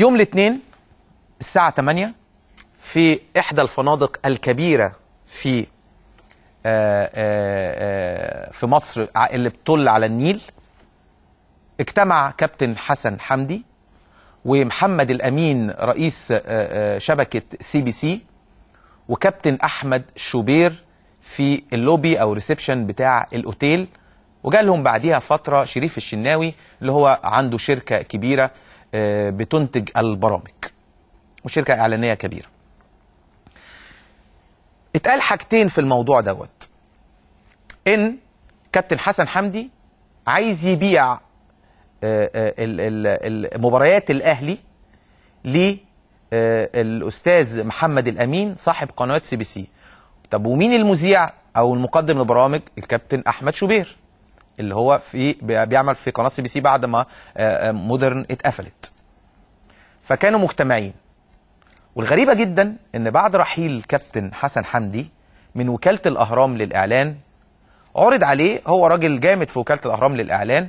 يوم الاثنين الساعة 8 في إحدى الفنادق الكبيرة في آآ آه، آآ آه، آه، في مصر اللي بتطل على النيل اجتمع كابتن حسن حمدي ومحمد الأمين رئيس آآ شبكة سي بي سي وكابتن أحمد شوبير في اللوبي أو ريسبشن بتاع الأوتيل وجالهم بعديها فترة شريف الشناوي اللي هو عنده شركة كبيرة آه، بتنتج البرامج وشركه اعلانيه كبيره اتقال حاجتين في الموضوع دوت ان كابتن حسن حمدي عايز يبيع آه، آه، مباريات الاهلي للاستاذ محمد الامين صاحب قناه سي بي سي طب ومين المذيع او المقدم للبرامج الكابتن احمد شوبير اللي هو في بيعمل في قناه سي بي سي بعد ما آه، آه، مودرن اتقفلت فكانوا مجتمعين والغريبه جدا ان بعد رحيل كابتن حسن حمدي من وكاله الاهرام للاعلان عرض عليه هو راجل جامد في وكاله الاهرام للاعلان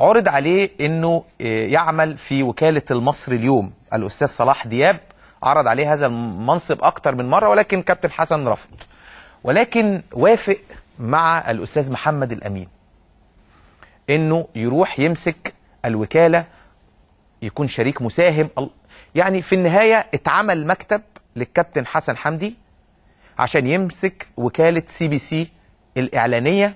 عرض عليه انه آه، يعمل في وكاله المصري اليوم الاستاذ صلاح دياب عرض عليه هذا المنصب اكتر من مره ولكن كابتن حسن رفض ولكن وافق مع الاستاذ محمد الامين انه يروح يمسك الوكاله يكون شريك مساهم يعني في النهايه اتعمل مكتب للكابتن حسن حمدي عشان يمسك وكاله سي بي سي الاعلانيه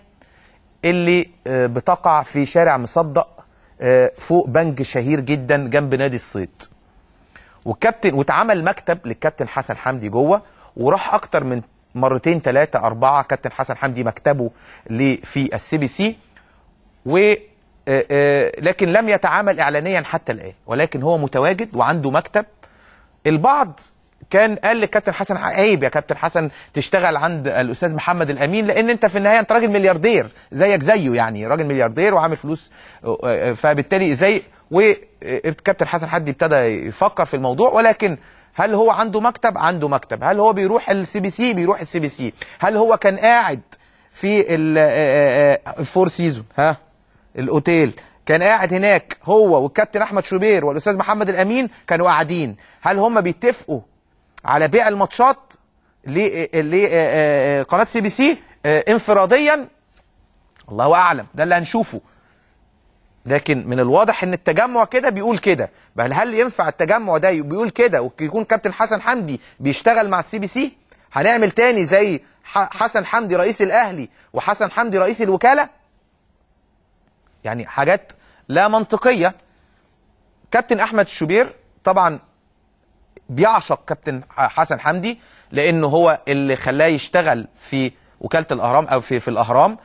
اللي آه، بتقع في شارع مصدق آه، فوق بنك شهير جدا جنب نادي الصيد والكابتن واتعمل مكتب للكابتن حسن حمدي جوه وراح اكتر من مرتين ثلاثه اربعه كابتن حسن حمدي مكتبه في السي بي سي و آه، آه، لكن لم يتعامل اعلانيا حتى الان ولكن هو متواجد وعنده مكتب البعض كان قال لكابتن حسن عيب يا كابتن حسن تشتغل عند الاستاذ محمد الامين لان انت في النهايه انت راجل ملياردير زيك زيه يعني راجل ملياردير وعامل فلوس آه، فبالتالي ازاي وكابتن حسن حد ابتدى يفكر في الموضوع ولكن هل هو عنده مكتب عنده مكتب هل هو بيروح السي بي سي بيروح السي بي سي هل هو كان قاعد في الفور سيزون ها الاوتيل كان قاعد هناك هو والكابتن احمد شوبير والاستاذ محمد الامين كانوا قاعدين هل هم بيتفقوا على بيع الماتشات لقناه سي بي سي انفراديا الله اعلم ده اللي هنشوفه لكن من الواضح ان التجمع كده بيقول كده بل هل ينفع التجمع ده بيقول كده ويكون كابتن حسن حمدي بيشتغل مع السي بي سي هنعمل تاني زي حسن حمدي رئيس الاهلي وحسن حمدي رئيس الوكاله يعني حاجات لا منطقيه كابتن احمد شوبير طبعا بيعشق كابتن حسن حمدي لانه هو اللي خلاه يشتغل في وكاله الاهرام او في في الاهرام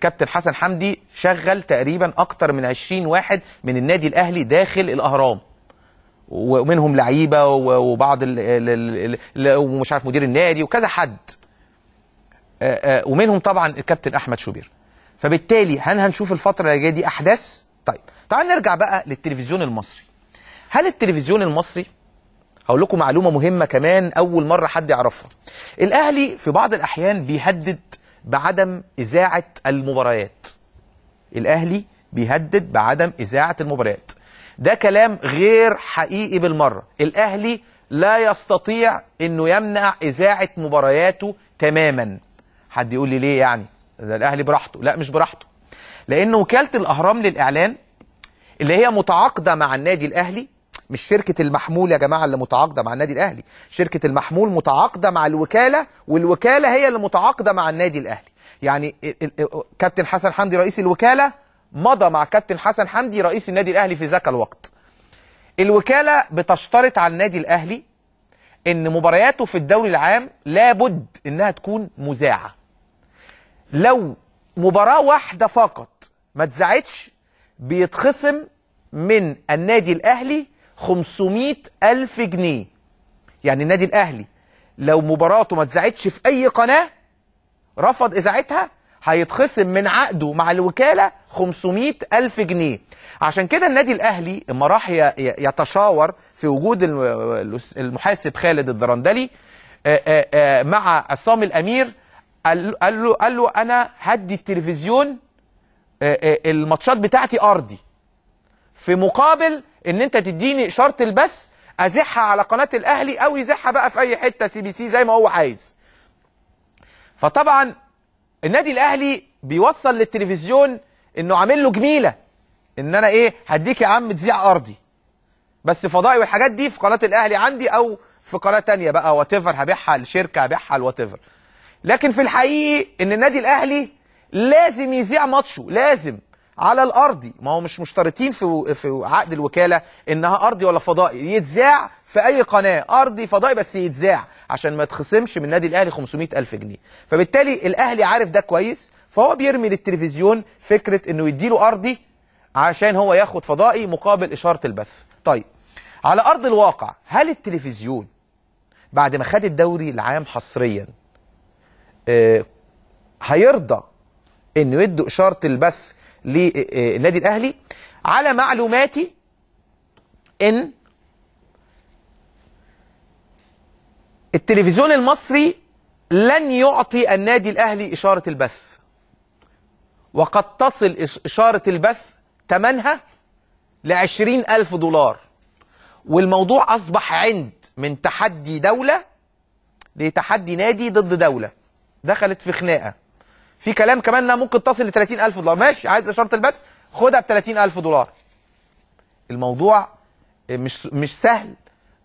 كابتن حسن حمدي شغل تقريبا اكتر من 20 واحد من النادي الاهلي داخل الاهرام ومنهم لعيبه وبعض ومش عارف مدير النادي وكذا حد ومنهم طبعا الكابتن احمد شوبير فبالتالي هل هنشوف الفتره اللي جايه دي احداث طيب تعال نرجع بقى للتلفزيون المصري هل التلفزيون المصري هقول لكم معلومه مهمه كمان اول مره حد يعرفها الاهلي في بعض الاحيان بيهدد بعدم اذاعه المباريات الاهلي بيهدد بعدم اذاعه المباريات ده كلام غير حقيقي بالمره الاهلي لا يستطيع انه يمنع اذاعه مبارياته تماما حد يقول لي ليه يعني ده الاهلي براحته لا مش براحته لان وكاله الاهرام للاعلان اللي هي متعاقده مع النادي الاهلي مش شركه المحمول يا جماعه اللي متعاقده مع النادي الاهلي شركه المحمول متعاقده مع الوكاله والوكاله هي اللي متعاقده مع النادي الاهلي يعني كابتن حسن حمدي رئيس الوكاله مضى مع كابتن حسن حمدي رئيس النادي الاهلي في ذاك الوقت الوكاله بتشترط على النادي الاهلي ان مبارياته في الدوري العام لابد انها تكون مذاعه لو مباراة واحدة فقط ما اتذاعتش بيتخصم من النادي الأهلي 500 ألف جنيه يعني النادي الأهلي لو مباراته ما اتذاعتش في أي قناة رفض إذاعتها هيتخصم من عقده مع الوكالة 500 ألف جنيه عشان كده النادي الأهلي اما راح يتشاور في وجود المحاسب خالد الدرندلي مع عصام الأمير قال له قال له, قال له انا هدي التلفزيون آه، آه، الماتشات بتاعتي ارضي في مقابل ان انت تديني شرط البث ازحها على قناه الاهلي او يزحها بقى في اي حته سي بي سي زي ما هو عايز فطبعا النادي الاهلي بيوصل للتلفزيون انه عامل له جميله ان انا ايه هديك يا عم تذيع ارضي بس فضائي والحاجات دي في قناه الاهلي عندي او في قناه تانية بقى وات ايفر هبيعها لشركه هبيعها لوات ايفر لكن في الحقيقي ان النادي الاهلي لازم يذيع ماتشه لازم على الارضي ما هو مش مشترطين في في عقد الوكاله انها ارضي ولا فضائي يتذاع في اي قناه ارضي فضائي بس يتذاع عشان ما تخصمش من النادي الاهلي 500 الف جنيه فبالتالي الاهلي عارف ده كويس فهو بيرمي للتلفزيون فكره انه يديله ارضي عشان هو ياخد فضائي مقابل اشاره البث طيب على ارض الواقع هل التلفزيون بعد ما خد الدوري العام حصريا آه، هيرضى انه يدوا اشاره البث للنادي آه، آه، الاهلي على معلوماتي ان التلفزيون المصري لن يعطي النادي الاهلي اشاره البث وقد تصل اشاره البث ثمنها ل ألف دولار والموضوع أصبح عند من تحدي دولة لتحدي نادي ضد دولة دخلت في خناقه في كلام كمان انها ممكن تصل ل 30000 دولار ماشي عايز اشاره البث خدها ب 30000 دولار الموضوع مش مش سهل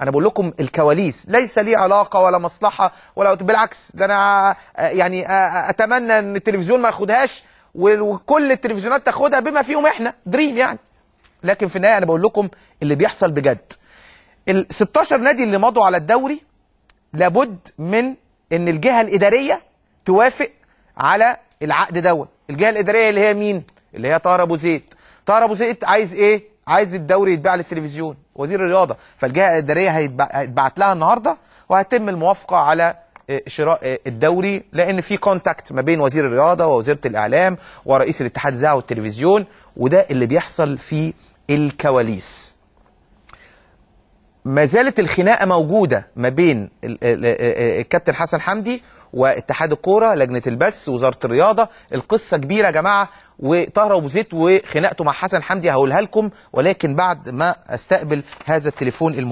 انا بقول لكم الكواليس ليس لي علاقه ولا مصلحه ولا بالعكس ده انا آه، يعني آه، آه، اتمنى ان التلفزيون ما ياخدهاش وكل التلفزيونات تاخدها بما فيهم احنا دريم يعني لكن في النهايه انا بقول لكم اللي بيحصل بجد ال 16 نادي اللي مضوا على الدوري لابد من ان الجهه الاداريه توافق على العقد دوت الجهه الاداريه اللي هي مين اللي هي طاهر ابو زيد طاهر ابو زيد عايز ايه عايز الدوري يتباع للتلفزيون وزير الرياضه فالجهه الاداريه هيتبعت لها النهارده وهتتم الموافقه على آه، شراء آه، الدوري لان في كونتاكت ما بين وزير الرياضه ووزيره الاعلام ورئيس الاتحاد الاذاعه والتلفزيون وده اللي بيحصل في الكواليس ما زالت الخناقه موجوده ما بين الكابتن حسن حمدي واتحاد الكوره لجنه البث وزاره الرياضه القصه كبيره يا جماعه وطهر ابو زيد وخناقته مع حسن حمدي هقولها لكم ولكن بعد ما استقبل هذا التليفون المهم